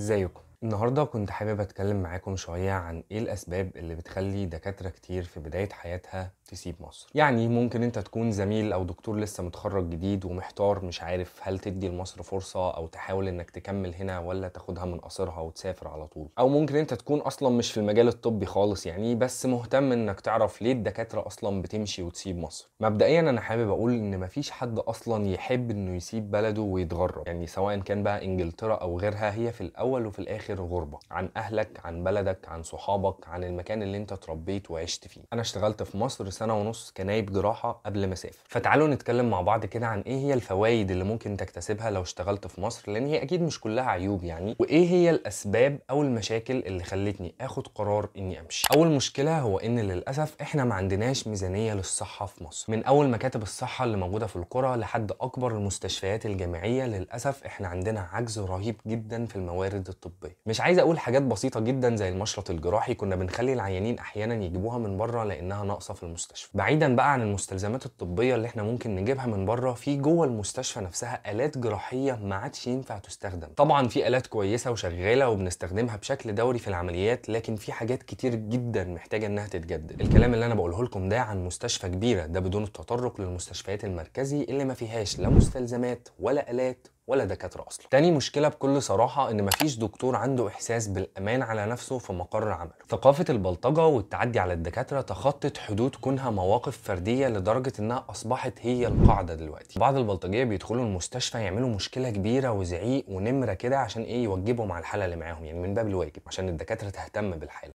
ازيكم النهاردة كنت حابب أتكلم معاكم شوية عن إيه الأسباب اللي بتخلي دكاترة كتير في بداية حياتها تسيب مصر يعني ممكن انت تكون زميل او دكتور لسه متخرج جديد ومحتار مش عارف هل تدي لمصر فرصه او تحاول انك تكمل هنا ولا تاخدها من قصرها وتسافر على طول او ممكن انت تكون اصلا مش في المجال الطبي خالص يعني بس مهتم انك تعرف ليه الدكاتره اصلا بتمشي وتسيب مصر مبدئيا انا حابب اقول ان مفيش حد اصلا يحب انه يسيب بلده ويتغرب يعني سواء كان بقى انجلترا او غيرها هي في الاول وفي الاخر غربه عن اهلك عن بلدك عن صحابك عن المكان اللي انت اتربيت وعشت فيه انا اشتغلت في مصر سنه ونص كنايب جراحه قبل ما اسافر فتعالوا نتكلم مع بعض كده عن ايه هي الفوائد اللي ممكن تكتسبها لو اشتغلت في مصر لان هي اكيد مش كلها عيوب يعني وايه هي الاسباب او المشاكل اللي خلتني اخد قرار اني امشي اول مشكله هو ان للاسف احنا ما عندناش ميزانيه للصحه في مصر من اول مكاتب الصحه اللي موجوده في القرى لحد اكبر المستشفيات الجامعيه للاسف احنا عندنا عجز رهيب جدا في الموارد الطبيه مش عايز اقول حاجات بسيطه جدا زي المشرط الجراحي كنا بنخلي العيانين احيانا يجيبوها من بره لانها ناقصه في المستشفى المستشفى بعيدا بقى عن المستلزمات الطبيه اللي احنا ممكن نجيبها من بره في جوه المستشفى نفسها الات جراحيه ما عادش ينفع تستخدم طبعا في الات كويسه وشغاله وبنستخدمها بشكل دوري في العمليات لكن في حاجات كتير جدا محتاجه انها تتجدد الكلام اللي انا بقوله لكم ده عن مستشفى كبيره ده بدون التطرق للمستشفيات المركزي اللي ما فيهاش لا مستلزمات ولا الات ولا دكاتره اصلا تاني مشكله بكل صراحه ان مفيش دكتور عنده احساس بالامان على نفسه في مقر عمله ثقافه البلطجه والتعدي على الدكاتره تخطت حدود كونها مواقف فرديه لدرجه انها اصبحت هي القاعده دلوقتي بعض البلطجيه بيدخلوا المستشفى يعملوا مشكله كبيره وزعيق ونمره كده عشان ايه يوجبهم على الحاله اللي معاهم يعني من باب الواجب عشان الدكاتره تهتم بالحاله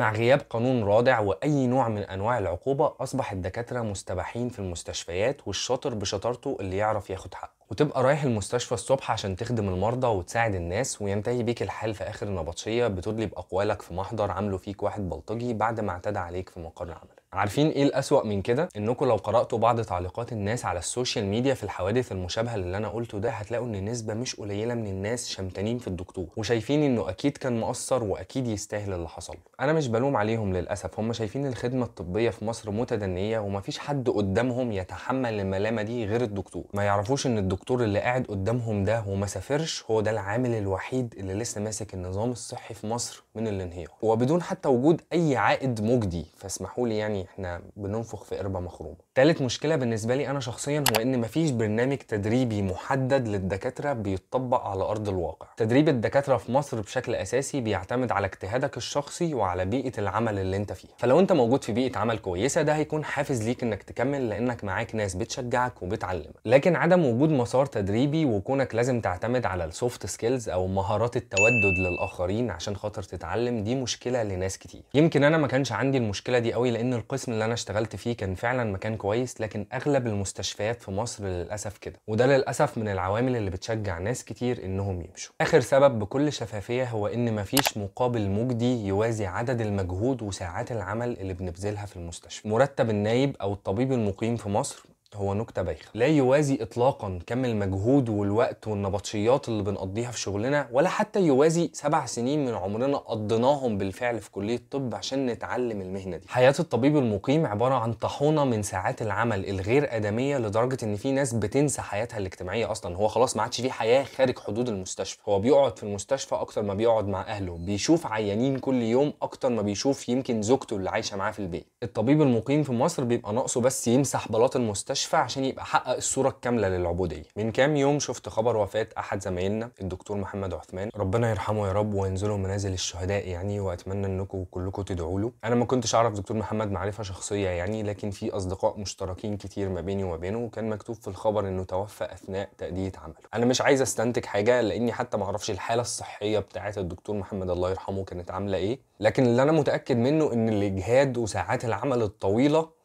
مع غياب قانون رادع واي نوع من انواع العقوبه اصبح الدكاتره مستباحين في المستشفيات والشاطر بشطارته اللي يعرف ياخد حقه وتبقى رايح المستشفى الصبح عشان تخدم المرضى وتساعد الناس وينتهي بيك الحال في اخر نبطشيه بتدلي باقوالك في محضر عامله فيك واحد بلطجي بعد ما اعتدى عليك في مقر عملك عارفين ايه الاسوأ من كده انكم لو قراتوا بعض تعليقات الناس على السوشيال ميديا في الحوادث المشابهه اللي انا قلته ده هتلاقوا ان نسبه مش قليله من الناس شمتانين في الدكتور وشايفين انه اكيد كان مقصر واكيد يستاهل اللي حصل انا مش بلوم عليهم للاسف هم شايفين الخدمه الطبيه في مصر متدنيه ومفيش حد قدامهم يتحمل الملامه دي غير الدكتور ما يعرفوش ان الدكتور اللي قاعد قدامهم ده وما سافرش هو ده العامل الوحيد اللي لسه ماسك النظام الصحي في مصر من الانهيار وبدون حتى وجود اي عائد مجدي فاسمحوا لي يعني يعني احنا بننفخ في قربة مخرومة تالت مشكلة بالنسبة لي أنا شخصيا هو إن مفيش برنامج تدريبي محدد للدكاترة بيتطبق على أرض الواقع تدريب الدكاترة في مصر بشكل أساسي بيعتمد على اجتهادك الشخصي وعلى بيئة العمل اللي انت فيها فلو انت موجود في بيئة عمل كويسة ده هيكون حافز ليك انك تكمل لأنك معاك ناس بتشجعك وبتعلمك لكن عدم وجود مسار تدريبي وكونك لازم تعتمد على السوفت سكيلز أو مهارات التودد للآخرين عشان خاطر تتعلم دي مشكلة لناس كتير يمكن أنا ما كانش عندي المشكلة دي قوي لأن القسم اللي انا اشتغلت فيه كان فعلا مكان كويس لكن اغلب المستشفيات في مصر للاسف كده وده للاسف من العوامل اللي بتشجع ناس كتير انهم يمشوا اخر سبب بكل شفافيه هو ان مفيش مقابل مجدي يوازي عدد المجهود وساعات العمل اللي بنبذلها في المستشفى مرتب النايب او الطبيب المقيم في مصر هو نكتة بايخة لا يوازي إطلاقا كم المجهود والوقت والنبطشيات اللي بنقضيها في شغلنا ولا حتى يوازي سبع سنين من عمرنا قضيناهم بالفعل في كلية الطب عشان نتعلم المهنة دي حياة الطبيب المقيم عبارة عن طاحونة من ساعات العمل الغير آدمية لدرجة إن في ناس بتنسى حياتها الاجتماعية أصلا هو خلاص ما عادش فيه حياة خارج حدود المستشفى هو بيقعد في المستشفى أكتر ما بيقعد مع أهله بيشوف عيانين كل يوم أكتر ما بيشوف يمكن زوجته اللي عايشة معاه في البيت الطبيب المقيم في مصر بيبقى ناقصه بس يمسح بلاط المستشفى المستشفى عشان يبقى حقق الصوره الكامله للعبوديه من كام يوم شفت خبر وفاه احد زمايلنا الدكتور محمد عثمان ربنا يرحمه يا رب وينزله منازل الشهداء يعني واتمنى انكم كلكم تدعوا له انا ما كنتش اعرف دكتور محمد معرفه شخصيه يعني لكن في اصدقاء مشتركين كتير ما بيني وما بينه وكان مكتوب في الخبر انه توفى اثناء تاديه عمله انا مش عايز استنتج حاجه لاني حتى ما اعرفش الحاله الصحيه بتاعه الدكتور محمد الله يرحمه كانت عامله ايه لكن اللي انا متاكد منه ان الاجهاد وساعات العمل الطويله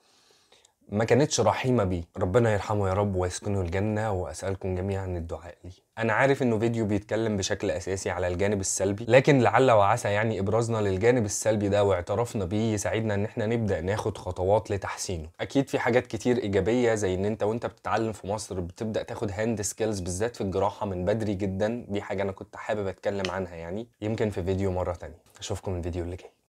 ما كانتش رحيمة بيه ربنا يرحمه يا رب ويسكنه الجنة وأسألكم جميعا الدعاء لي أنا عارف إنه فيديو بيتكلم بشكل أساسي على الجانب السلبي لكن لعل وعسى يعني إبرازنا للجانب السلبي ده واعترافنا بيه يساعدنا إن إحنا نبدأ ناخد خطوات لتحسينه أكيد في حاجات كتير إيجابية زي إن أنت وأنت بتتعلم في مصر بتبدأ تاخد هاند سكيلز بالذات في الجراحة من بدري جدا دي حاجة أنا كنت حابب أتكلم عنها يعني يمكن في فيديو مرة تانية أشوفكم الفيديو اللي جاي